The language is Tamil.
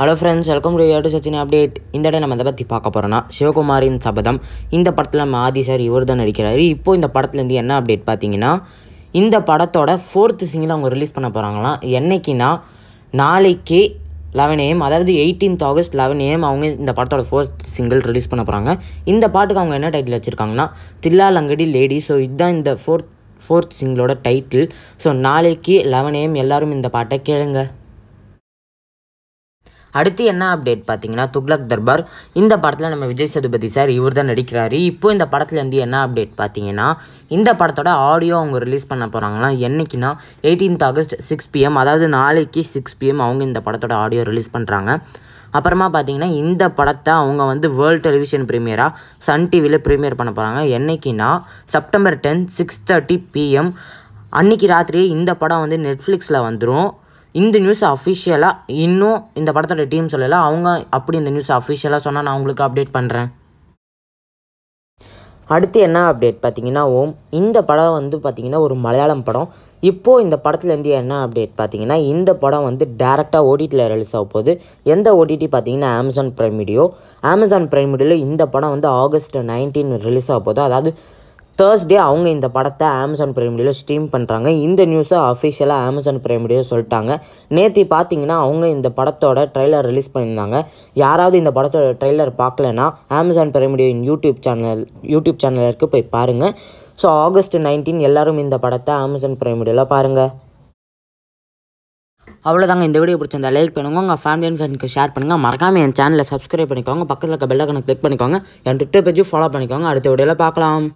ஹலோ ஃப்ரெண்ட்ஸ் வெல்கம் டு ஏடு சச்சினி அப்டேட் இந்த இடம் நம்ம இதை பற்றி பார்க்க போகிறோம்னா சிவகுமாரின் சபதம் இந்த படத்தில் நம்ம ஆதி சார் இவர் தான் நடிக்கிறாரு இப்போது இந்த படத்துலேருந்து என்ன அப்டேட் பார்த்தீங்கன்னா இந்த படத்தோட ஃபோர்த்து சிங்கிள் அவங்க ரிலீஸ் பண்ண போகிறாங்களாம் என்றைக்குன்னா நாளைக்கு லெவன் ஏஎம் அதாவது எயிட்டீன்த் ஆகஸ்ட் லெவன் ஏஎம் அவங்க இந்த படத்தோட ஃபோர்த் சிங்கிள் ரிலீஸ் பண்ண போகிறாங்க இந்த பாட்டுக்கு அவங்க என்ன டைட்டில் வச்சுருக்காங்கன்னா லங்கடி லேடி ஸோ இதுதான் இந்த ஃபோர்த் ஃபோர்த் சிங்கிளோட டைட்டில் ஸோ நாளைக்கு லெவன் ஏஎம் எல்லோரும் இந்த பாட்டை கேளுங்கள் அடுத்து என்ன அப்டேட் பார்த்தீங்கன்னா துக்ளக் தர்பார் இந்த படத்தில் நம்ம விஜய் சதுபதி சார் இவர் தான் நடிக்கிறாரு இப்போ இந்த படத்துலேருந்து என்ன அப்டேட் பார்த்தீங்கன்னா இந்த படத்தோட ஆடியோ அவங்க ரிலீஸ் பண்ண போகிறாங்களா என்றைக்குன்னா எயிட்டீன்த் ஆகஸ்ட் சிக்ஸ் பிஎம் அதாவது நாளைக்கு சிக்ஸ் பிஎம் அவங்க இந்த படத்தோட ஆடியோ ரிலீஸ் பண்ணுறாங்க அப்புறமா பார்த்தீங்கன்னா இந்த படத்தை அவங்க வந்து வேர்ல்டு டெலிவிஷன் ப்ரீமியராக சன் டிவியில் ப்ரீமியர் பண்ண போகிறாங்க என்றைக்குன்னா September ten six thirty PM அன்றைக்கி ராத்திரி இந்த படம் வந்து நெட்ஃப்ளிக்ஸில் வந்துடும் இந்த நியூஸ் அஃபிஷியலாக இன்னும் இந்த படத்தோட டீம் சொல்லலை அவங்க அப்படி இந்த நியூஸ் அஃபிஷியலாக சொன்னால் நான் உங்களுக்கு அப்டேட் பண்ணுறேன் அடுத்து என்ன அப்டேட் பார்த்தீங்கன்னா ஓம் இந்த படம் வந்து பார்த்திங்கன்னா ஒரு மலையாளம் படம் இப்போது இந்த படத்துலேருந்து என்ன அப்டேட் பார்த்தீங்கன்னா இந்த படம் வந்து டேரெக்டாக ஓடிட்டியில் ரிலீஸ் ஆக போகுது எந்த ஓடிடி பார்த்தீங்கன்னா Amazon Prime video Amazon Prime வீடியோவில் இந்த படம் வந்து ஆகஸ்ட் நைன்டீன் ரிலீஸ் ஆக போகுது அதாவது தேர்ஸ்டே அவங்க இந்த படத்தை அமேசான் பிரைம் ஸ்ட்ரீம் பண்ணுறாங்க இந்த நியூஸை அஃபிஷியலாக அமேசான் பிரைம் சொல்லிட்டாங்க நேற்று பார்த்தீங்கன்னா அவங்க இந்த படத்தோட ட்ரெய்லர் ரிலீஸ் பண்ணியிருந்தாங்க யாராவது இந்த படத்தோட ட்ரெய்லர் பார்க்கலன்னா Amazon Prime YouTube channel YouTube இருக்குது போய் பாருங்கள் ஸோ ஆகஸ்ட் நைன்டீன் எல்லோரும் இந்த படத்தை அமேசான் பிரைம் பாருங்கள் அவ்வளோதாங்க இந்த வீடியோ பிடிச்சிருந்தா லைக் பண்ணுங்க உங்கள் ஃபேமிலி அண்ட் ஃப்ரெண்ட்க்கு ஷேர் பண்ணுங்கள் மறக்காமல் என் சேனலை சப்ஸ்கிரைப் பண்ணிக்கோங்க பக்கத்தில் இருக்க பெல்லக்கனை கிளிக் பண்ணிக்கோங்க என் ட்விட்டர் பேஜும் ஃபாலோ பண்ணிக்கோங்க அடுத்த வீடியோவில் பார்க்கலாம்